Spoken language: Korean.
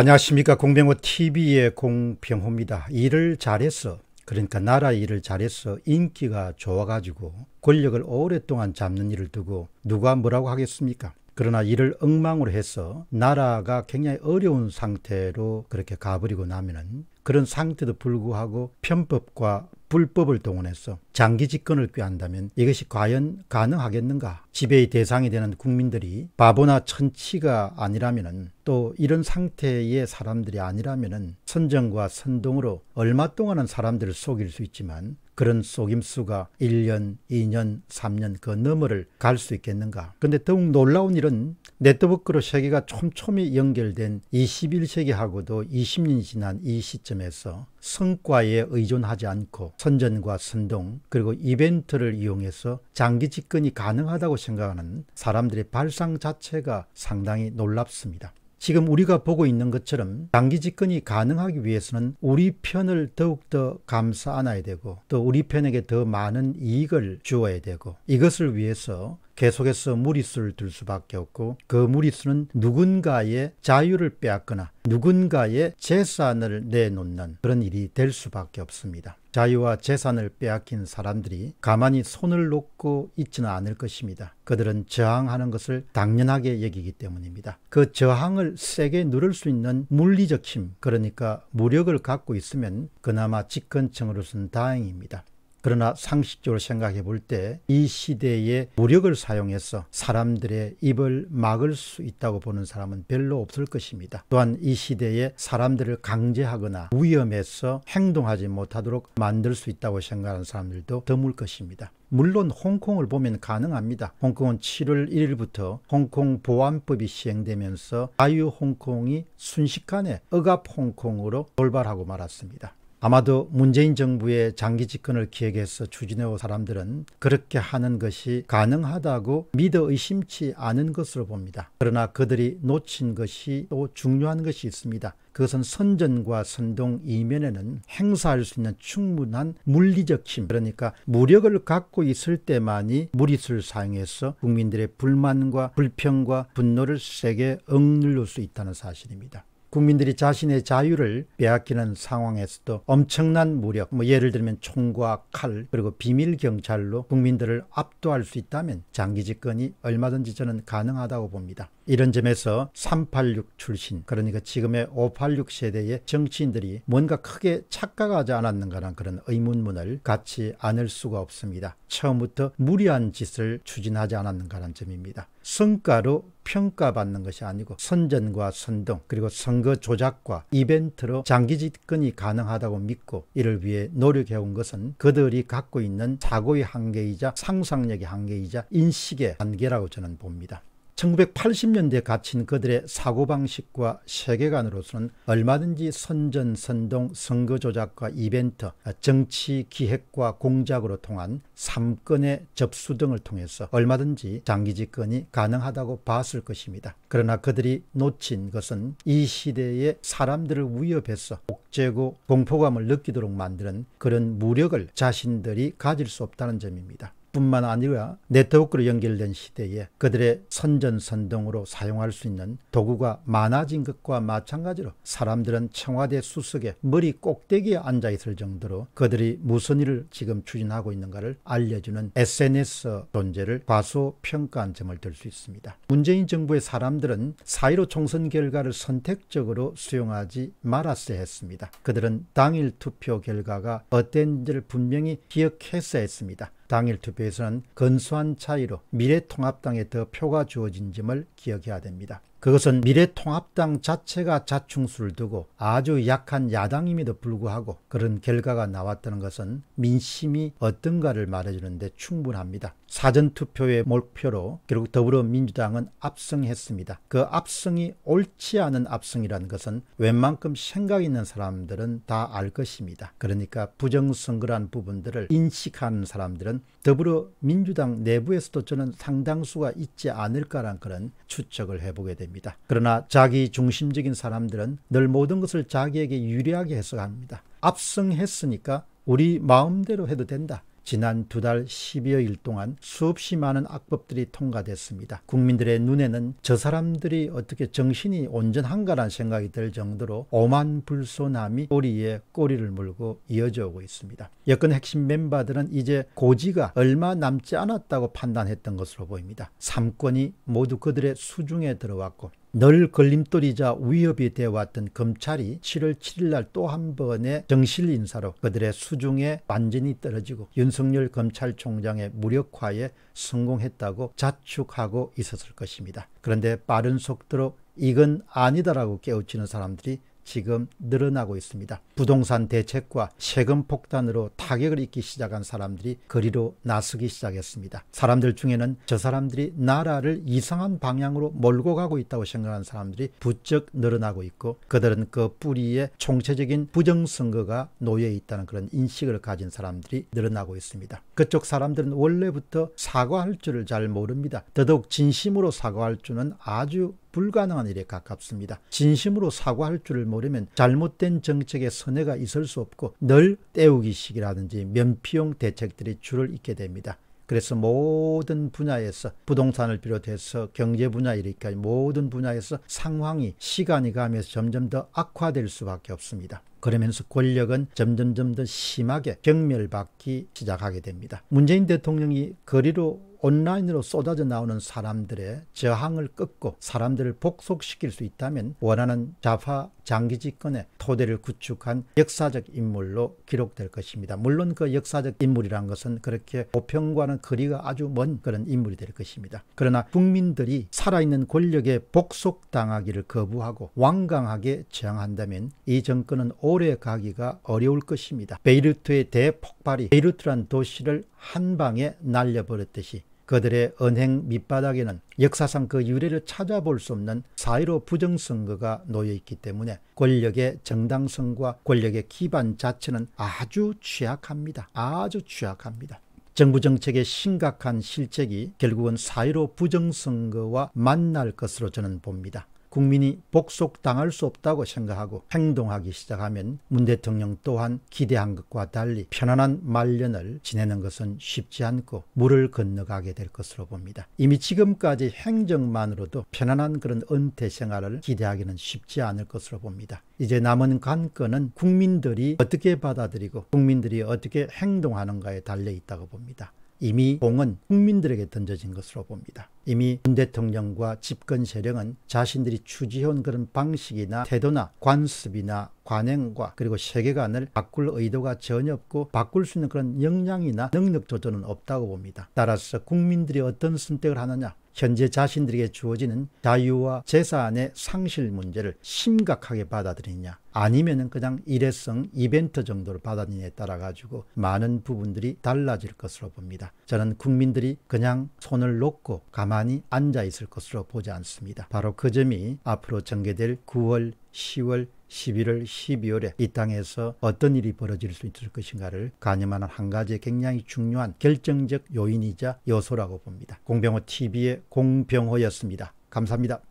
안녕하십니까 공병호 TV의 공병호입니다. 일을 잘해서 그러니까 나라 일을 잘해서 인기가 좋아가지고 권력을 오랫동안 잡는 일을 두고 누가 뭐라고 하겠습니까? 그러나 이를 엉망으로 해서 나라가 굉장히 어려운 상태로 그렇게 가버리고 나면은 그런 상태도 불구하고 편법과 불법을 동원해서 장기 집권을 꾀한다면 이것이 과연 가능하겠는가? 지배의 대상이 되는 국민들이 바보나 천치가 아니라면은 또 이런 상태의 사람들이 아니라면은 선정과 선동으로 얼마 동안은 사람들을 속일 수 있지만 그런 속임수가 1년, 2년, 3년 그 너머를 갈 수 있겠는가? 근데 더욱 놀라운 일은 네트워크로 세계가 촘촘히 연결된 21세기하고도 20년이 지난 이 시점에서 성과에 의존하지 않고 선전과 선동 그리고 이벤트를 이용해서 장기 집권이 가능하다고 생각하는 사람들의 발상 자체가 상당히 놀랍습니다. 지금 우리가 보고 있는 것처럼 장기 집권이 가능하기 위해서는 우리 편을 더욱더 감싸 안아야 되고 또 우리 편에게 더 많은 이익을 주어야 되고 이것을 위해서 계속해서 무리수를 둘 수밖에 없고 그 무리수는 누군가의 자유를 빼앗거나 누군가의 재산을 내놓는 그런 일이 될 수밖에 없습니다. 자유와 재산을 빼앗긴 사람들이 가만히 손을 놓고 있지는 않을 것입니다. 그들은 저항하는 것을 당연하게 여기기 때문입니다. 그 저항을 세게 누를 수 있는 물리적 힘, 그러니까 무력을 갖고 있으면 그나마 집권층으로서는 다행입니다. 그러나 상식적으로 생각해 볼 때 이 시대에 무력을 사용해서 사람들의 입을 막을 수 있다고 보는 사람은 별로 없을 것입니다. 또한 이 시대에 사람들을 강제하거나 위험해서 행동하지 못하도록 만들 수 있다고 생각하는 사람들도 드물 것입니다. 물론 홍콩을 보면 가능합니다. 홍콩은 7월 1일부터 홍콩 보안법이 시행되면서 자유 홍콩이 순식간에 억압 홍콩으로 돌발하고 말았습니다. 아마도 문재인 정부의 장기 집권을 기획해서 추진해온 사람들은 그렇게 하는 것이 가능하다고 믿어 의심치 않은 것으로 봅니다. 그러나 그들이 놓친 것이 또 중요한 것이 있습니다. 그것은 선전과 선동 이면에는 행사할 수 있는 충분한 물리적 힘, 그러니까 무력을 갖고 있을 때만이 무리수를 사용해서 국민들의 불만과 불평과 분노를 세게 억눌릴 수 있다는 사실입니다. 국민들이 자신의 자유를 빼앗기는 상황에서도 엄청난 무력, 뭐 예를 들면 총과 칼, 그리고 비밀 경찰로 국민들을 압도할 수 있다면 장기 집권이 얼마든지 저는 가능하다고 봅니다. 이런 점에서 386 출신, 그러니까 지금의 586 세대의 정치인들이 뭔가 크게 착각하지 않았는가라는 그런 의문문을 갖지 않을 수가 없습니다. 처음부터 무리한 짓을 추진하지 않았는가라는 점입니다. 성과로 평가받는 것이 아니고 선전과 선동 그리고 선거 조작과 이벤트로 장기 집권이 가능하다고 믿고 이를 위해 노력해온 것은 그들이 갖고 있는 사고의 한계이자 상상력의 한계이자 인식의 한계라고 저는 봅니다. 1980년대에 갇힌 그들의 사고방식과 세계관으로서는 얼마든지 선전선동 선거조작과 이벤트, 정치 기획과 공작으로 통한 3건의 접수 등을 통해서 얼마든지 장기 집권이 가능하다고 봤을 것입니다. 그러나 그들이 놓친 것은 이 시대의 사람들을 위협해서 복제고 공포감을 느끼도록 만드는 그런 무력을 자신들이 가질 수 없다는 점입니다. 뿐만 아니라 네트워크로 연결된 시대에 그들의 선전선동으로 사용할 수 있는 도구가 많아진 것과 마찬가지로 사람들은 청와대 수석의 머리 꼭대기에 앉아있을 정도로 그들이 무슨 일을 지금 추진하고 있는가를 알려주는 SNS 존재를 과소평가한 점을 들 수 있습니다. 문재인 정부의 사람들은 사1로 총선 결과를 선택적으로 수용하지 말았어야 했습니다. 그들은 당일 투표 결과가 어땠는지를 분명히 기억했어야 했습니다. 당일 투표에서는 건수한 차이로 미래통합당에 더 표가 주어진 점을 기억해야 됩니다. 그것은 미래통합당 자체가 자충수를 두고 아주 약한 야당임에도 불구하고 그런 결과가 나왔다는 것은 민심이 어떤가를 말해주는데 충분합니다. 사전투표의 목표로 결국 더불어민주당은 압승했습니다. 그 압승이 옳지 않은 압승이라는 것은 웬만큼 생각 있는 사람들은 다 알 것입니다. 그러니까 부정선거란 부분들을 인식하는 사람들은 더불어민주당 내부에서도 저는 상당수가 있지 않을까란 그런 추측을 해보게 됩니다. 그러나 자기 중심적인 사람들은 늘 모든 것을 자기에게 유리하게 해석합니다. 압승했으니까 우리 마음대로 해도 된다. 지난 두 달 10여일 동안 수없이 많은 악법들이 통과됐습니다. 국민들의 눈에는 저 사람들이 어떻게 정신이 온전한가라는 생각이 들 정도로 오만불소함이 꼬리에 꼬리를 물고 이어져 오고 있습니다. 여권 핵심 멤버들은 이제 고지가 얼마 남지 않았다고 판단했던 것으로 보입니다. 3권이 모두 그들의 수중에 들어왔고 늘 걸림돌이자 위협이 되어왔던 검찰이 7월 7일날 또 한 번의 정실 인사로 그들의 수중에 완전히 떨어지고 윤석열 검찰총장의 무력화에 성공했다고 자축하고 있었을 것입니다. 그런데 빠른 속도로 이건 아니다라고 깨우치는 사람들이 지금 늘어나고 있습니다. 부동산 대책과 세금 폭탄으로 타격을 입기 시작한 사람들이 거리로 나서기 시작했습니다. 사람들 중에는 저 사람들이 나라를 이상한 방향으로 몰고 가고 있다고 생각하는 사람들이 부쩍 늘어나고 있고 그들은 그 뿌리에 총체적인 부정선거가 놓여 있다는 그런 인식을 가진 사람들이 늘어나고 있습니다. 그쪽 사람들은 원래부터 사과할 줄을 잘 모릅니다. 더더욱 진심으로 사과할 줄은 아주 불가능한 일에 가깝습니다. 진심으로 사과할 줄을 모르면 잘못된 정책에 선회가 있을 수 없고 늘 때우기식이라든지 면피용 대책들이 줄을 잇게 됩니다. 그래서 모든 분야에서 부동산을 비롯해서 경제 분야 이르기까지 모든 분야에서 상황이 시간이 가면서 점점 더 악화될 수밖에 없습니다. 그러면서 권력은 점점점 더 심하게 경멸받기 시작하게 됩니다. 문재인 대통령이 거리로 온라인으로 쏟아져 나오는 사람들의 저항을 끊고 사람들을 복속시킬 수 있다면 원하는 자파 장기 집권의 토대를 구축한 역사적 인물로 기록될 것입니다. 물론 그 역사적 인물이란 것은 그렇게 보편과는 거리가 아주 먼 그런 인물이 될 것입니다. 그러나 국민들이 살아있는 권력에 복속당하기를 거부하고 완강하게 저항한다면 이 정권은 오래 가기가 어려울 것입니다. 베이루트의 대폭발이 베이루트란 도시를 한 방에 날려버렸듯이 그들의 은행 밑바닥에는 역사상 그 유래를 찾아볼 수 없는 사이로 부정선거가 놓여있기 때문에 권력의 정당성과 권력의 기반 자체는 아주 취약합니다. 아주 취약합니다. 정부 정책의 심각한 실책이 결국은 사이로 부정선거와 만날 것으로 저는 봅니다. 국민이 복속당할 수 없다고 생각하고 행동하기 시작하면 문 대통령 또한 기대한 것과 달리 편안한 말년을 지내는 것은 쉽지 않고 물을 건너가게 될 것으로 봅니다. 이미 지금까지 행정만으로도 편안한 그런 은퇴 생활을 기대하기는 쉽지 않을 것으로 봅니다. 이제 남은 관건은 국민들이 어떻게 받아들이고 국민들이 어떻게 행동하는가에 달려 있다고 봅니다. 이미 공은 국민들에게 던져진 것으로 봅니다. 이미 문 대통령과 집권 세력은 자신들이 추지해온 그런 방식이나 태도나 관습이나 관행과 그리고 세계관을 바꿀 의도가 전혀 없고 바꿀 수 있는 그런 역량이나 능력 조절은 없다고 봅니다. 따라서 국민들이 어떤 선택을 하느냐 현재 자신들에게 주어지는 자유와 재산의 상실 문제를 심각하게 받아들이냐 아니면 그냥 일회성 이벤트 정도를 받아들이냐에 따라 가지고 많은 부분들이 달라질 것으로 봅니다. 저는 국민들이 그냥 손을 놓고 가만히 앉아 있을 것으로 보지 않습니다. 바로 그 점이 앞으로 전개될 9월 10월, 11월, 12월에 이 땅에서 어떤 일이 벌어질 수 있을 것인가를 가늠하는 한 가지 굉장히 중요한 결정적 요인이자 요소라고 봅니다. 공병호 TV의 공병호였습니다. 감사합니다.